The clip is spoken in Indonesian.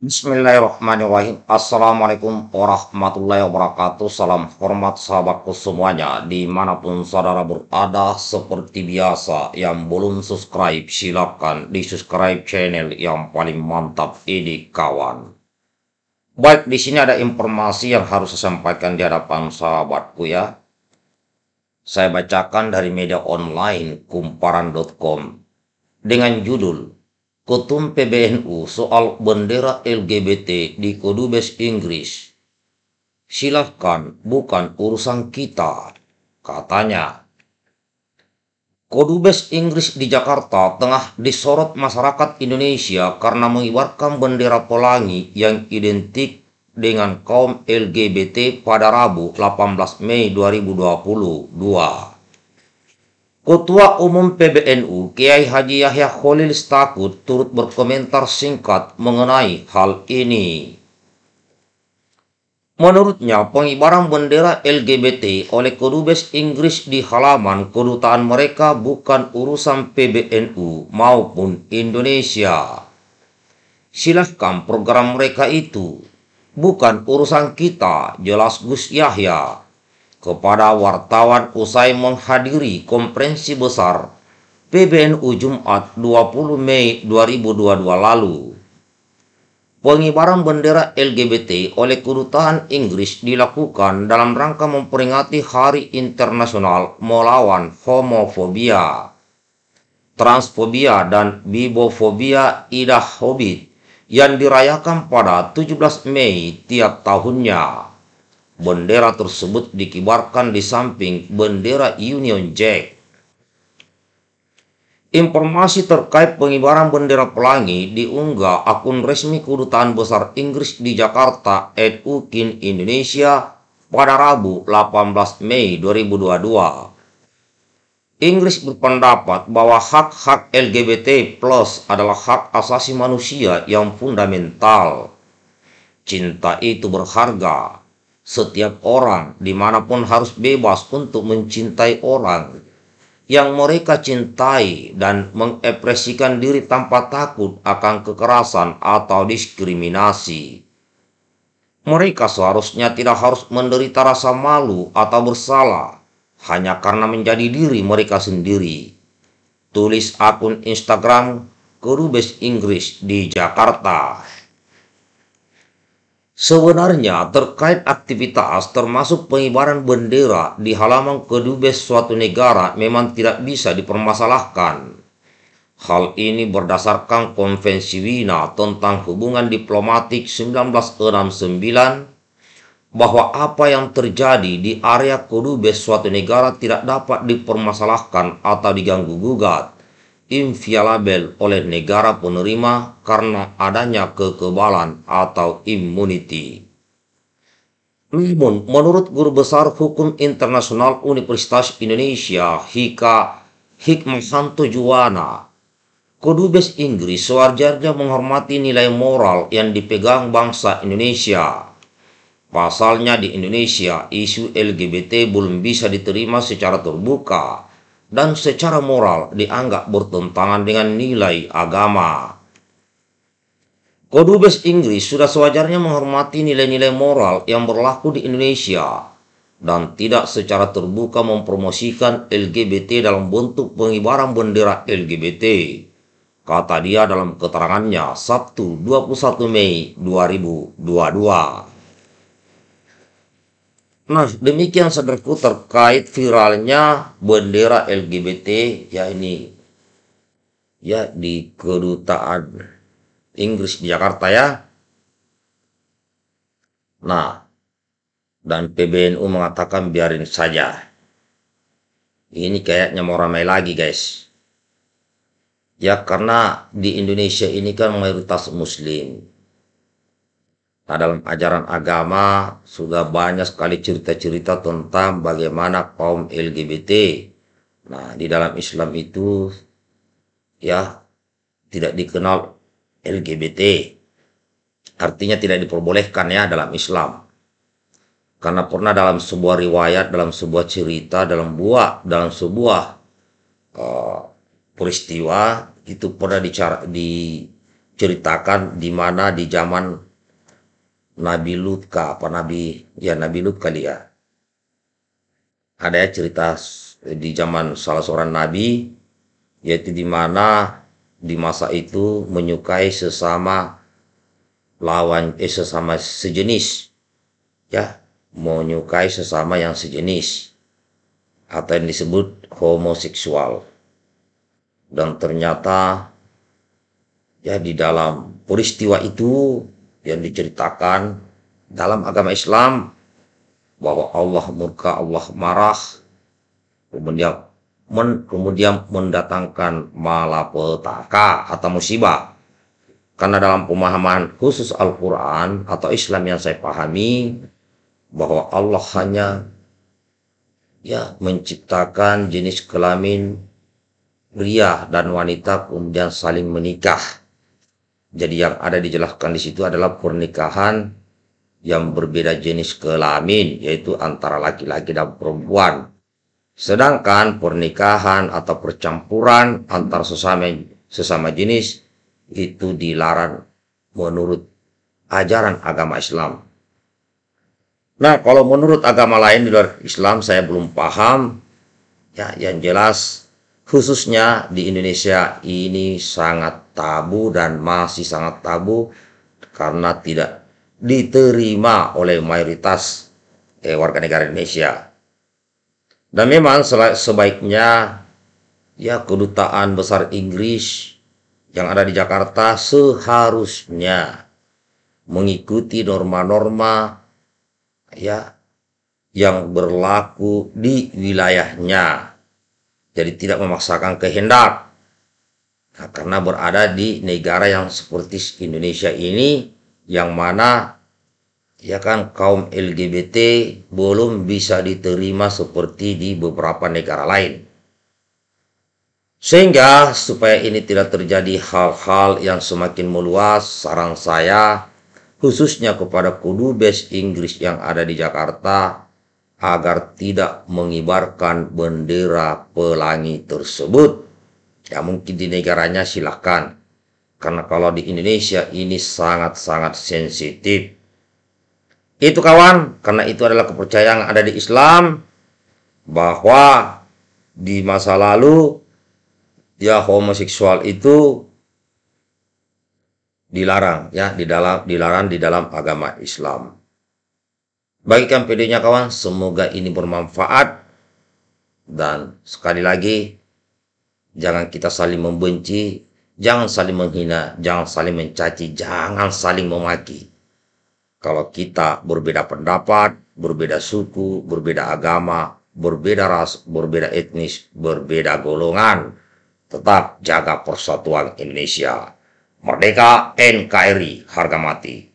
Bismillahirrahmanirrahim. Assalamualaikum warahmatullahi wabarakatuh. Salam hormat sahabatku semuanya. Dimanapun saudara berada seperti biasa. Yang belum subscribe silakan di subscribe channel yang paling mantap ini kawan. Baik di sini ada informasi yang harus saya sampaikan di hadapan sahabatku ya. Saya bacakan dari media online kumparan.com dengan judul Ketum PBNU soal bendera LGBT di Kodubes Inggris. Silahkan, bukan urusan kita, katanya. Kodubes Inggris di Jakarta tengah disorot masyarakat Indonesia karena mengibarkan bendera Polangi yang identik dengan kaum LGBT pada Rabu 18 Mei 2022. Ketua Umum PBNU Kiai Haji Yahya Khalil Stakut turut berkomentar singkat mengenai hal ini. Menurutnya, pengibaran bendera LGBT oleh kedubes Inggris di halaman kedutaan mereka bukan urusan PBNU maupun Indonesia. Silahkan program mereka itu, bukan urusan kita, jelas Gus Yahya kepada wartawan usai menghadiri konferensi besar PBNU Jumat 20 Mei 2022 lalu. Pengibaran bendera LGBT oleh kedutaan Inggris dilakukan dalam rangka memperingati Hari Internasional melawan homofobia, transfobia dan bibofobia idah hobbit yang dirayakan pada 17 Mei tiap tahunnya. Bendera tersebut dikibarkan di samping bendera Union Jack. Informasi terkait pengibaran bendera pelangi diunggah akun resmi Kedutaan Besar Inggris di Jakarta at Ukin Indonesia pada Rabu 18 Mei 2022. Inggris berpendapat bahwa hak-hak LGBT plus adalah hak asasi manusia yang fundamental. Cinta itu berharga setiap orang dimanapun harus bebas untuk mencintai orang yang mereka cintai dan mengepresikan diri tanpa takut akan kekerasan atau diskriminasi. Mereka seharusnya tidak harus menderita rasa malu atau bersalah hanya karena menjadi diri mereka sendiri. Tulis akun Instagram Kerubes Inggris di Jakarta. Sebenarnya terkait aktivitas termasuk pengibaran bendera di halaman kedubes suatu negara memang tidak bisa dipermasalahkan. Hal ini berdasarkan Konvensi Wina tentang hubungan diplomatik 1969 bahwa apa yang terjadi di area kedubes suatu negara tidak dapat dipermasalahkan atau diganggu gugat inviolable oleh negara penerima karena adanya kekebalan atau immunity. Namun, menurut Guru Besar Hukum Internasional Universitas Indonesia, Hika Hikmahanto Juwana, Kedubes Inggris sewajarnya menghormati nilai moral yang dipegang bangsa Indonesia. Pasalnya di Indonesia, isu LGBT belum bisa diterima secara terbuka dan secara moral dianggap bertentangan dengan nilai agama. Kodubes Inggris sudah sewajarnya menghormati nilai-nilai moral yang berlaku di Indonesia dan tidak secara terbuka mempromosikan LGBT dalam bentuk pengibaran bendera LGBT, kata dia dalam keterangannya Sabtu 21 Mei 2022. Nah, demikian saudaraku terkait viralnya bendera LGBT ya ini ya di kedutaan Inggris di Jakarta ya. Nah, dan PBNU mengatakan biarin saja. Ini kayaknya mau ramai lagi, guys. Ya, karena di Indonesia ini kan mayoritas muslim. Nah, dalam ajaran agama sudah banyak sekali cerita-cerita tentang bagaimana kaum LGBT. Nah, di dalam Islam itu ya tidak dikenal LGBT. Artinya tidak diperbolehkan ya dalam Islam. Karena pernah dalam sebuah riwayat, dalam sebuah cerita, dalam buah, dalam sebuah uh, peristiwa itu pernah dicara, diceritakan di mana di zaman Nabi Lut apa Nabi ya Nabi Lut kali ya ada ya cerita di zaman salah seorang nabi yaitu di mana di masa itu menyukai sesama lawan eh sesama sejenis ya menyukai sesama yang sejenis atau yang disebut homoseksual dan ternyata ya di dalam peristiwa itu yang diceritakan dalam agama Islam bahwa Allah murka, Allah marah, kemudian men, kemudian mendatangkan malapetaka atau musibah. Karena dalam pemahaman khusus Al-Quran atau Islam yang saya pahami, bahwa Allah hanya ya menciptakan jenis kelamin pria dan wanita kemudian saling menikah jadi yang ada dijelaskan di situ adalah pernikahan yang berbeda jenis kelamin, yaitu antara laki-laki dan perempuan. Sedangkan pernikahan atau percampuran antar sesama, sesama jenis itu dilarang menurut ajaran agama Islam. Nah, kalau menurut agama lain di luar Islam saya belum paham. Ya, yang jelas khususnya di Indonesia ini sangat tabu dan masih sangat tabu karena tidak diterima oleh mayoritas eh, warga negara Indonesia. Dan memang sebaiknya ya kedutaan besar Inggris yang ada di Jakarta seharusnya mengikuti norma-norma ya yang berlaku di wilayahnya jadi tidak memaksakan kehendak nah, karena berada di negara yang seperti Indonesia ini yang mana ya kan kaum LGBT belum bisa diterima seperti di beberapa negara lain sehingga supaya ini tidak terjadi hal-hal yang semakin meluas saran saya khususnya kepada kudubes Inggris yang ada di Jakarta agar tidak mengibarkan bendera pelangi tersebut. Ya mungkin di negaranya silahkan. Karena kalau di Indonesia ini sangat-sangat sensitif. Itu kawan, karena itu adalah kepercayaan yang ada di Islam bahwa di masa lalu ya homoseksual itu dilarang ya di dalam dilarang di dalam agama Islam. Bagikan videonya kawan, semoga ini bermanfaat. Dan sekali lagi, jangan kita saling membenci, jangan saling menghina, jangan saling mencaci, jangan saling memaki. Kalau kita berbeda pendapat, berbeda suku, berbeda agama, berbeda ras, berbeda etnis, berbeda golongan, tetap jaga persatuan Indonesia. Merdeka NKRI, harga mati.